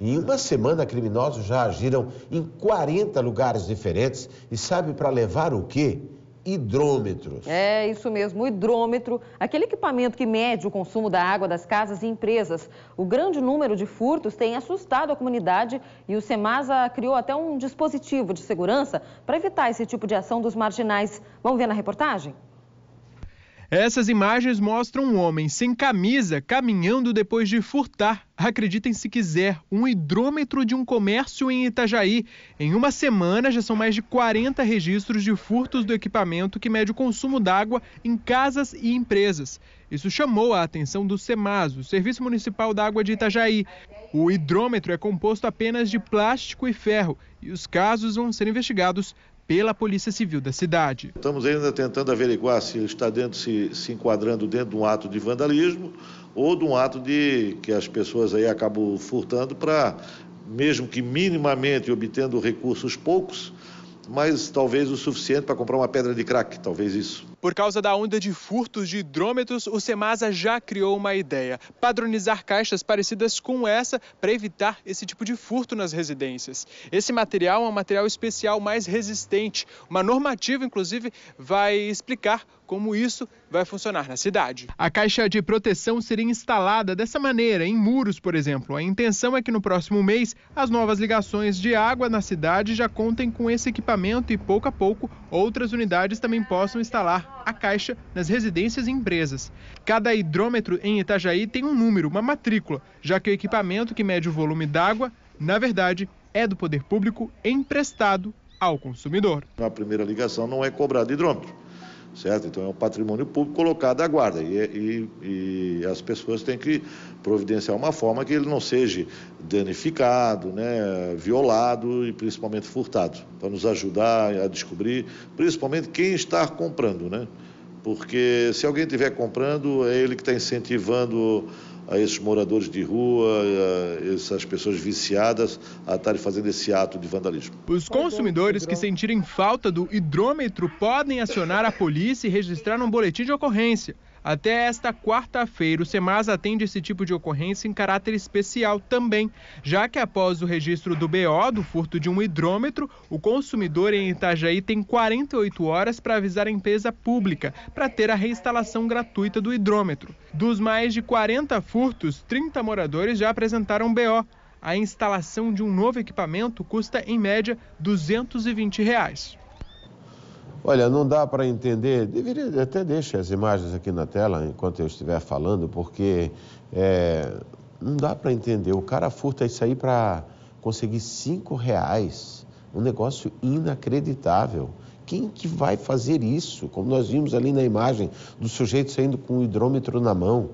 Em uma semana, criminosos já agiram em 40 lugares diferentes e sabe para levar o quê? hidrômetros. É, isso mesmo, o hidrômetro, aquele equipamento que mede o consumo da água das casas e empresas. O grande número de furtos tem assustado a comunidade e o Semasa criou até um dispositivo de segurança para evitar esse tipo de ação dos marginais. Vamos ver na reportagem? Essas imagens mostram um homem sem camisa caminhando depois de furtar, acreditem se quiser, um hidrômetro de um comércio em Itajaí. Em uma semana já são mais de 40 registros de furtos do equipamento que mede o consumo d'água em casas e empresas. Isso chamou a atenção do SEMAS, o Serviço Municipal da Água de Itajaí. O hidrômetro é composto apenas de plástico e ferro e os casos vão ser investigados pela Polícia Civil da cidade. Estamos ainda tentando averiguar se está dentro, se, se enquadrando dentro de um ato de vandalismo ou de um ato de que as pessoas aí acabam furtando para, mesmo que minimamente obtendo recursos poucos, mas talvez o suficiente para comprar uma pedra de crack, talvez isso. Por causa da onda de furtos de hidrômetros, o Semasa já criou uma ideia: padronizar caixas parecidas com essa para evitar esse tipo de furto nas residências. Esse material é um material especial mais resistente. Uma normativa, inclusive, vai explicar como isso vai funcionar na cidade. A caixa de proteção seria instalada dessa maneira, em muros, por exemplo. A intenção é que no próximo mês as novas ligações de água na cidade já contem com esse equipamento e pouco a pouco outras unidades também possam instalar a caixa nas residências e empresas. Cada hidrômetro em Itajaí tem um número, uma matrícula, já que o equipamento que mede o volume d'água, na verdade, é do poder público emprestado ao consumidor. Na primeira ligação não é cobrado hidrômetro certo? Então é um patrimônio público colocado à guarda e, e, e as pessoas têm que providenciar uma forma que ele não seja danificado, né, violado e principalmente furtado, para nos ajudar a descobrir, principalmente quem está comprando, né? Porque se alguém estiver comprando, é ele que está incentivando a esses moradores de rua, essas pessoas viciadas a estarem fazendo esse ato de vandalismo. Os consumidores que sentirem falta do hidrômetro podem acionar a polícia e registrar um boletim de ocorrência. Até esta quarta-feira, o SEMAS atende esse tipo de ocorrência em caráter especial também, já que após o registro do BO, do furto de um hidrômetro, o consumidor em Itajaí tem 48 horas para avisar a empresa pública para ter a reinstalação gratuita do hidrômetro. Dos mais de 40 furtos, 30 moradores já apresentaram BO. A instalação de um novo equipamento custa, em média, R$ 220. Reais. Olha, não dá para entender, deveria até deixar as imagens aqui na tela enquanto eu estiver falando, porque é, não dá para entender. O cara furta isso aí para conseguir cinco reais, um negócio inacreditável. Quem que vai fazer isso? Como nós vimos ali na imagem do sujeito saindo com o hidrômetro na mão.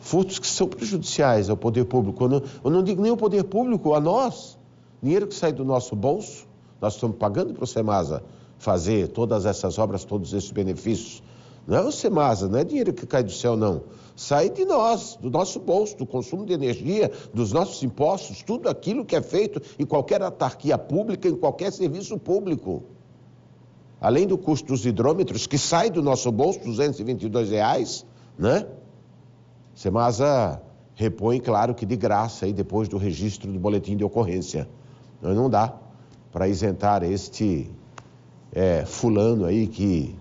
Furtos que são prejudiciais ao poder público. Eu não, eu não digo nem ao poder público, a nós. Dinheiro que sai do nosso bolso, nós estamos pagando para o Semasa fazer todas essas obras, todos esses benefícios. Não é o Semasa, não é dinheiro que cai do céu, não. Sai de nós, do nosso bolso, do consumo de energia, dos nossos impostos, tudo aquilo que é feito em qualquer autarquia pública, em qualquer serviço público. Além do custo dos hidrômetros, que sai do nosso bolso, 222 reais, né? Semasa repõe, claro que de graça, aí depois do registro do boletim de ocorrência. Não dá para isentar este é, fulano aí que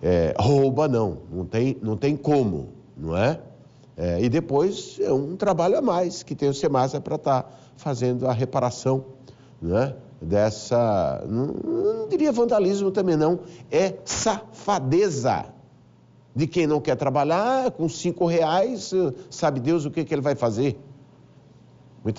é, rouba, não. Não tem, não tem como, não é? é? E depois é um trabalho a mais que tem o SEMASA para estar tá fazendo a reparação né, dessa. Não, não diria vandalismo também, não. É safadeza de quem não quer trabalhar com cinco reais, sabe Deus o que, que ele vai fazer.